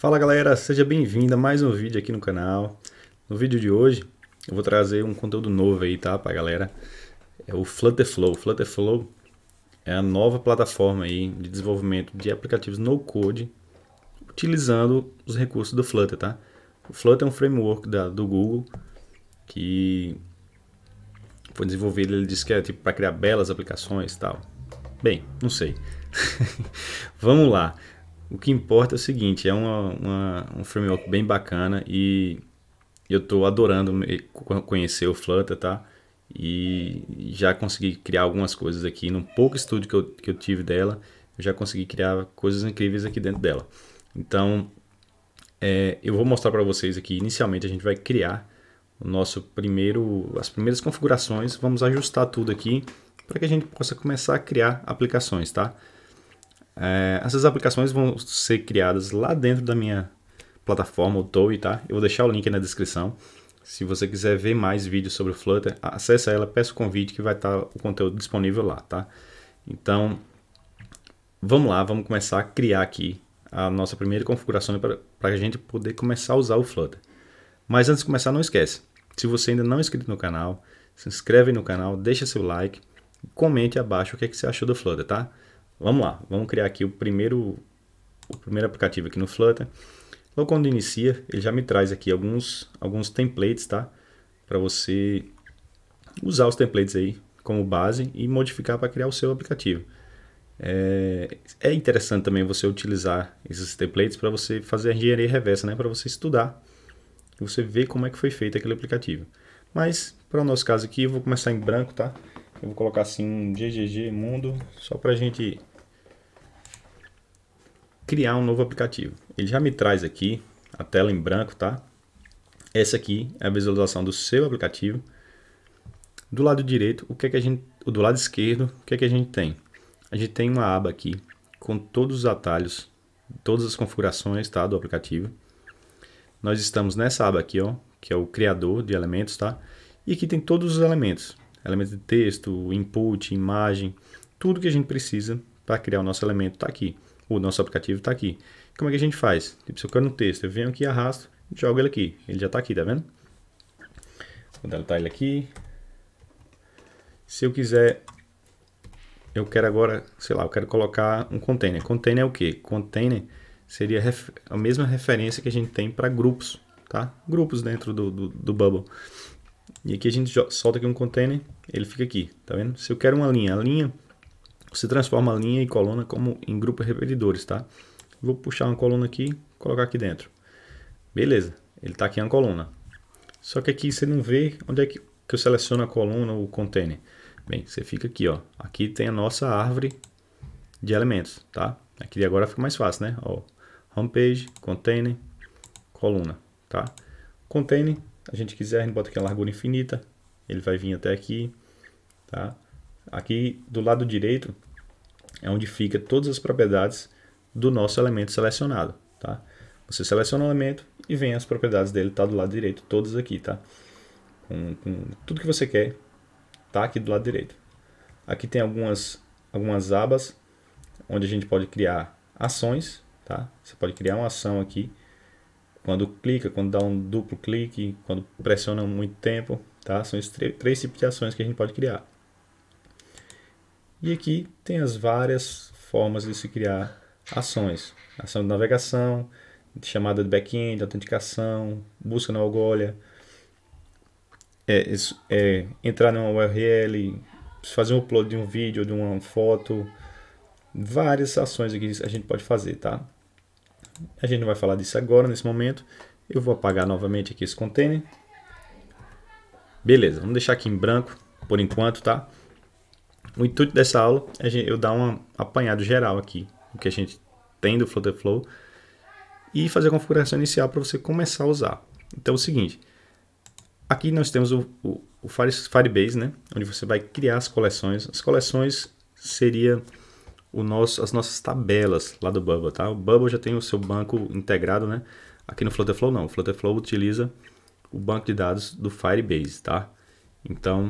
Fala galera, seja bem-vinda a mais um vídeo aqui no canal. No vídeo de hoje eu vou trazer um conteúdo novo aí, tá, pra galera. É o Flutterflow. Flutterflow é a nova plataforma aí de desenvolvimento de aplicativos no code utilizando os recursos do Flutter, tá? O Flutter é um framework da, do Google que foi desenvolvido, ele disse que era tipo para criar belas aplicações e tal. Bem, não sei. Vamos lá. O que importa é o seguinte, é uma, uma, um framework bem bacana e eu estou adorando conhecer o Flutter, tá? E já consegui criar algumas coisas aqui. Num pouco estudo que eu, que eu tive dela, eu já consegui criar coisas incríveis aqui dentro dela. Então, é, eu vou mostrar para vocês aqui. Inicialmente, a gente vai criar o nosso primeiro, as primeiras configurações. Vamos ajustar tudo aqui para que a gente possa começar a criar aplicações, tá? É, essas aplicações vão ser criadas lá dentro da minha plataforma, o TOEI, tá? Eu vou deixar o link na descrição. Se você quiser ver mais vídeos sobre o Flutter, acessa ela, peça o convite que vai estar o conteúdo disponível lá, tá? Então, vamos lá, vamos começar a criar aqui a nossa primeira configuração para a gente poder começar a usar o Flutter. Mas antes de começar, não esquece, se você ainda não é inscrito no canal, se inscreve no canal, deixa seu like, comente abaixo o que, é que você achou do Flutter, tá? Vamos lá, vamos criar aqui o primeiro, o primeiro aplicativo aqui no Flutter. Logo quando inicia, ele já me traz aqui alguns, alguns templates, tá? Para você usar os templates aí como base e modificar para criar o seu aplicativo. É, é interessante também você utilizar esses templates para você fazer a engenharia reversa, né? Para você estudar e você ver como é que foi feito aquele aplicativo. Mas, para o nosso caso aqui, eu vou começar em branco, tá? Eu vou colocar assim um GGG mundo, só para a gente criar um novo aplicativo. Ele já me traz aqui a tela em branco, tá? Essa aqui é a visualização do seu aplicativo. Do lado direito, o que é que a gente, do lado esquerdo, o que é que a gente tem? A gente tem uma aba aqui com todos os atalhos, todas as configurações, tá, do aplicativo. Nós estamos nessa aba aqui, ó, que é o criador de elementos, tá? E que tem todos os elementos, elementos de texto, input, imagem, tudo que a gente precisa para criar o nosso elemento está aqui o nosso aplicativo está aqui. Como é que a gente faz? Tipo, se eu quero um texto, eu venho aqui, arrasto, jogo ele aqui. Ele já está aqui, tá vendo? Vou deletar ele aqui. Se eu quiser, eu quero agora, sei lá, eu quero colocar um container. Container é o que? Container seria a mesma referência que a gente tem para grupos, tá? Grupos dentro do, do, do Bubble. E aqui a gente solta aqui um container, ele fica aqui, tá vendo? Se eu quero uma linha, a linha você transforma a linha e coluna como em grupos repetidores, tá? Vou puxar uma coluna aqui, colocar aqui dentro. Beleza, ele está aqui na coluna. Só que aqui você não vê onde é que, que eu seleciono a coluna ou o container. Bem, você fica aqui, ó. Aqui tem a nossa árvore de elementos, tá? Aqui agora fica mais fácil, né? Ó, homepage, container, coluna, tá? Container, a gente quiser, a gente bota aqui a largura infinita, ele vai vir até aqui, tá? Aqui do lado direito é onde fica todas as propriedades do nosso elemento selecionado, tá? Você seleciona o elemento e vem as propriedades dele, tá do lado direito, todas aqui, tá? Com, com tudo que você quer, tá aqui do lado direito. Aqui tem algumas, algumas abas onde a gente pode criar ações, tá? Você pode criar uma ação aqui quando clica, quando dá um duplo clique, quando pressiona muito tempo, tá? São esses três tipos de ações que a gente pode criar. E aqui tem as várias formas de se criar ações. Ação de navegação, chamada de back-end, autenticação, busca na algolha, é, é, entrar numa URL, fazer um upload de um vídeo, de uma foto, várias ações que a gente pode fazer, tá? A gente não vai falar disso agora, nesse momento. Eu vou apagar novamente aqui esse container. Beleza, vamos deixar aqui em branco por enquanto, tá? O intuito dessa aula é eu dar um apanhado geral aqui, o que a gente tem do Flutter Flow, e fazer a configuração inicial para você começar a usar. Então é o seguinte, aqui nós temos o, o, o Firebase, né? onde você vai criar as coleções. As coleções seria o nosso, as nossas tabelas lá do Bubble. Tá? O Bubble já tem o seu banco integrado, né? aqui no Flutterflow não, o Flutterflow utiliza o banco de dados do Firebase. Tá? Então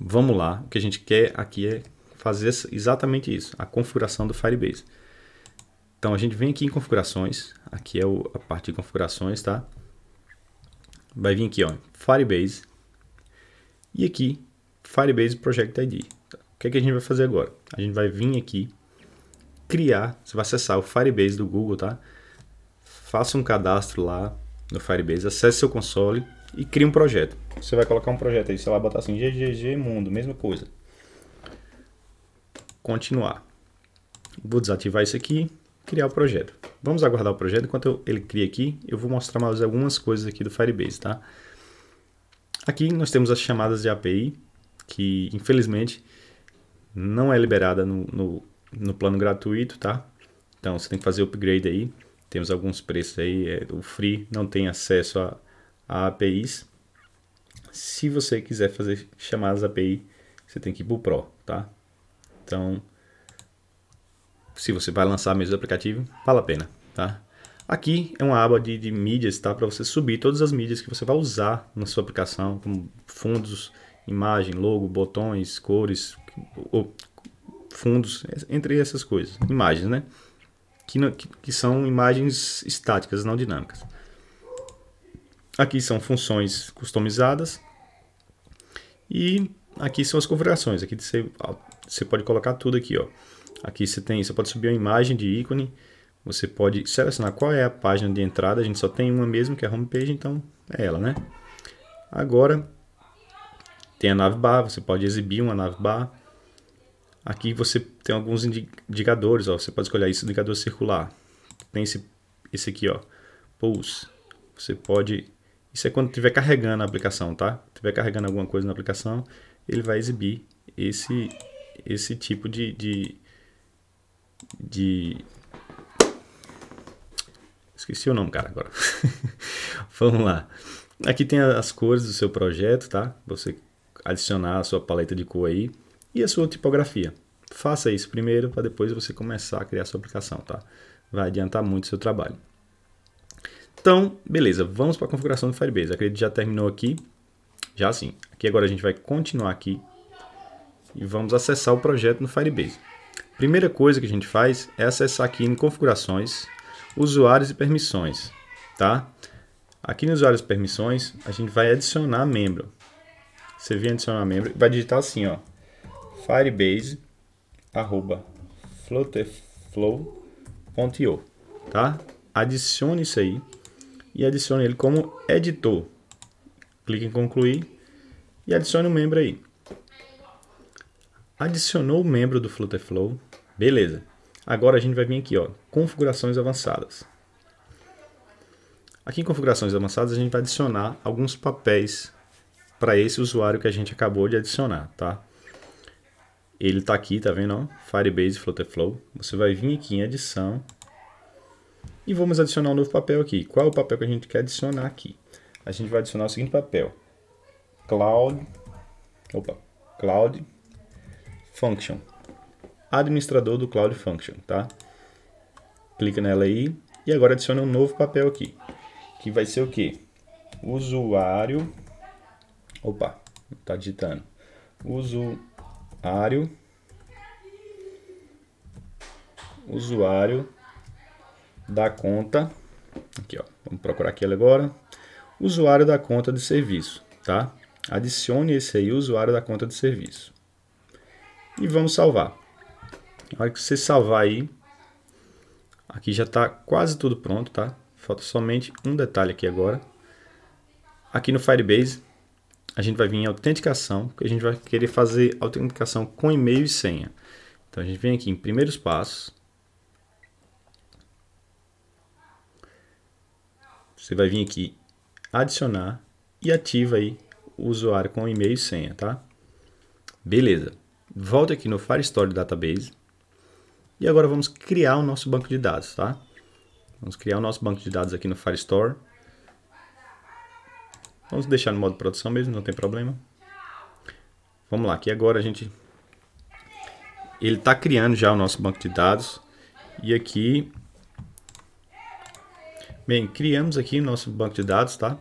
vamos lá, o que a gente quer aqui é fazer exatamente isso, a configuração do Firebase. Então a gente vem aqui em configurações, aqui é o, a parte de configurações, tá? Vai vir aqui, ó, Firebase, e aqui, Firebase Project ID. O que, é que a gente vai fazer agora? A gente vai vir aqui, criar, você vai acessar o Firebase do Google, tá? Faça um cadastro lá no Firebase, acesse seu console, e cria um projeto. Você vai colocar um projeto aí, sei lá, botar assim, GGG Mundo, mesma coisa. Continuar. Vou desativar isso aqui, criar o projeto. Vamos aguardar o projeto. Enquanto eu, ele cria aqui, eu vou mostrar mais algumas coisas aqui do Firebase, tá? Aqui nós temos as chamadas de API, que infelizmente não é liberada no, no, no plano gratuito, tá? Então você tem que fazer upgrade aí. Temos alguns preços aí, é, o free não tem acesso a a APIs. Se você quiser fazer chamadas API, você tem que ir para o Pro, tá? Então, se você vai lançar mesmo o aplicativo, vale a pena, tá? Aqui é uma aba de, de mídias, tá? Para você subir todas as mídias que você vai usar na sua aplicação, como fundos, imagem, logo, botões, cores, ou, fundos, entre essas coisas. Imagens, né? Que, que, que são imagens estáticas, não dinâmicas. Aqui são funções customizadas e aqui são as configurações. Aqui você, você pode colocar tudo aqui, ó. Aqui você tem, você pode subir uma imagem de ícone, você pode selecionar qual é a página de entrada, a gente só tem uma mesmo, que é a homepage, então é ela, né? Agora, tem a navbar, você pode exibir uma navbar. Aqui você tem alguns indicadores, ó, você pode escolher esse indicador circular. Tem esse, esse aqui, ó, pulse. Você pode isso é quando estiver carregando a aplicação, tá? Estiver carregando alguma coisa na aplicação, ele vai exibir esse, esse tipo de, de, de... Esqueci o nome, cara, agora. Vamos lá. Aqui tem as cores do seu projeto, tá? Você adicionar a sua paleta de cor aí e a sua tipografia. Faça isso primeiro para depois você começar a criar a sua aplicação, tá? Vai adiantar muito o seu trabalho. Então, beleza, vamos para a configuração do Firebase. Acredito que já terminou aqui. Já sim. Aqui agora a gente vai continuar aqui e vamos acessar o projeto no Firebase. Primeira coisa que a gente faz é acessar aqui em configurações, usuários e permissões, tá? Aqui nos usuários e permissões, a gente vai adicionar membro. Você vem adicionar membro e vai digitar assim, ó, firebase arroba flutterflow.io, tá? Adicione isso aí e adicione ele como editor. Clique em concluir e adicione um membro aí. Adicionou o membro do Flutterflow, beleza. Agora a gente vai vir aqui, ó, configurações avançadas. Aqui em configurações avançadas a gente vai adicionar alguns papéis para esse usuário que a gente acabou de adicionar, tá? Ele está aqui, tá vendo? Ó? Firebase Flutterflow. Você vai vir aqui em edição e vamos adicionar um novo papel aqui. Qual é o papel que a gente quer adicionar aqui? A gente vai adicionar o seguinte papel. Cloud, opa, Cloud Function. Administrador do Cloud Function, tá? Clica nela aí. E agora adiciona um novo papel aqui. Que vai ser o quê? Usuário. Opa, tá digitando. Usuário. Usuário da conta, aqui ó, vamos procurar aqui agora, usuário da conta de serviço, tá? Adicione esse aí, usuário da conta de serviço. E vamos salvar. Na hora que você salvar aí, aqui já está quase tudo pronto, tá? Falta somente um detalhe aqui agora. Aqui no Firebase, a gente vai vir em autenticação, porque a gente vai querer fazer autenticação com e-mail e senha. Então a gente vem aqui em primeiros passos, Você vai vir aqui, adicionar e ativa aí o usuário com e-mail e senha, tá? Beleza. Volta aqui no Firestore Database. E agora vamos criar o nosso banco de dados, tá? Vamos criar o nosso banco de dados aqui no Firestore. Vamos deixar no modo produção mesmo, não tem problema. Vamos lá, que agora a gente... Ele está criando já o nosso banco de dados. E aqui Bem, criamos aqui nosso banco de dados, tá?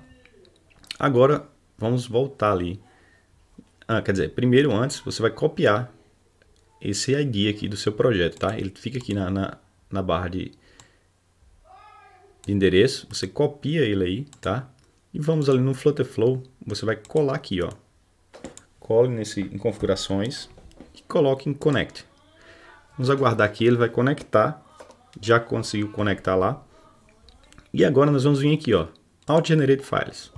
Agora, vamos voltar ali. Ah, quer dizer, primeiro, antes, você vai copiar esse ID aqui do seu projeto, tá? Ele fica aqui na, na, na barra de, de endereço. Você copia ele aí, tá? E vamos ali no Flutterflow, você vai colar aqui, ó. Cole nesse, em configurações e coloque em Connect. Vamos aguardar aqui, ele vai conectar. Já conseguiu conectar lá. E agora nós vamos vir aqui, ó, Alt Generate Files.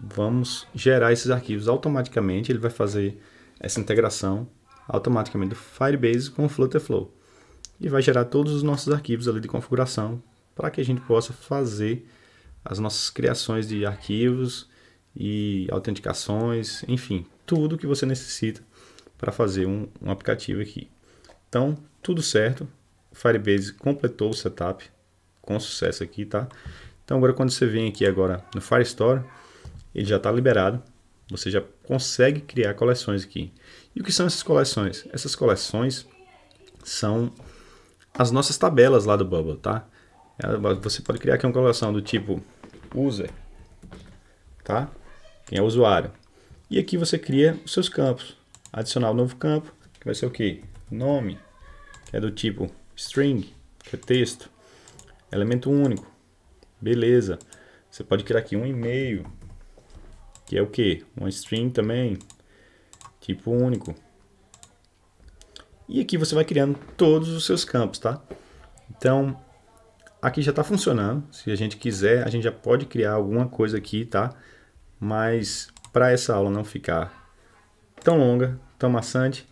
Vamos gerar esses arquivos automaticamente, ele vai fazer essa integração automaticamente do Firebase com o Flutterflow. E vai gerar todos os nossos arquivos ali de configuração para que a gente possa fazer as nossas criações de arquivos e autenticações, enfim, tudo que você necessita para fazer um, um aplicativo aqui. Então, tudo certo, o Firebase completou o setup, com sucesso aqui, tá? Então agora quando você vem aqui agora no Firestore, ele já está liberado. Você já consegue criar coleções aqui. E o que são essas coleções? Essas coleções são as nossas tabelas lá do Bubble, tá? É, você pode criar aqui uma coleção do tipo user, tá? Quem é o usuário. E aqui você cria os seus campos. Adicionar um novo campo, que vai ser o quê? Nome, que é do tipo string, que é texto. Elemento único. Beleza. Você pode criar aqui um e-mail, que é o que? Uma string também, tipo único. E aqui você vai criando todos os seus campos, tá? Então, aqui já está funcionando. Se a gente quiser, a gente já pode criar alguma coisa aqui, tá? Mas para essa aula não ficar tão longa, tão maçante,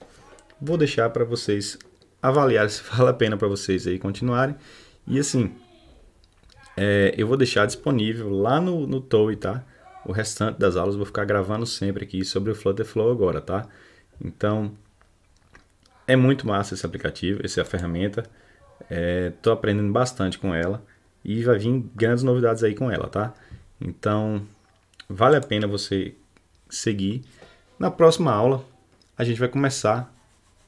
vou deixar para vocês avaliar se vale a pena para vocês aí continuarem. E assim, é, eu vou deixar disponível lá no, no TOE, tá? O restante das aulas vou ficar gravando sempre aqui sobre o Flutter Flow agora, tá? Então, é muito massa esse aplicativo, essa ferramenta. Estou é, aprendendo bastante com ela e vai vir grandes novidades aí com ela, tá? Então, vale a pena você seguir. Na próxima aula, a gente vai começar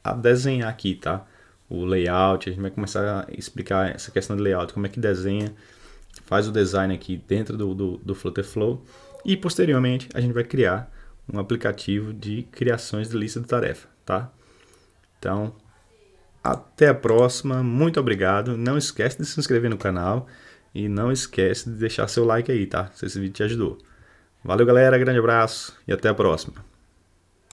a desenhar aqui, tá? O layout, a gente vai começar a explicar essa questão de layout, como é que desenha faz o design aqui dentro do, do, do Flow e posteriormente a gente vai criar um aplicativo de criações de lista de tarefa, tá? Então, até a próxima, muito obrigado, não esquece de se inscrever no canal e não esquece de deixar seu like aí, tá? Se esse vídeo te ajudou. Valeu galera, grande abraço e até a próxima.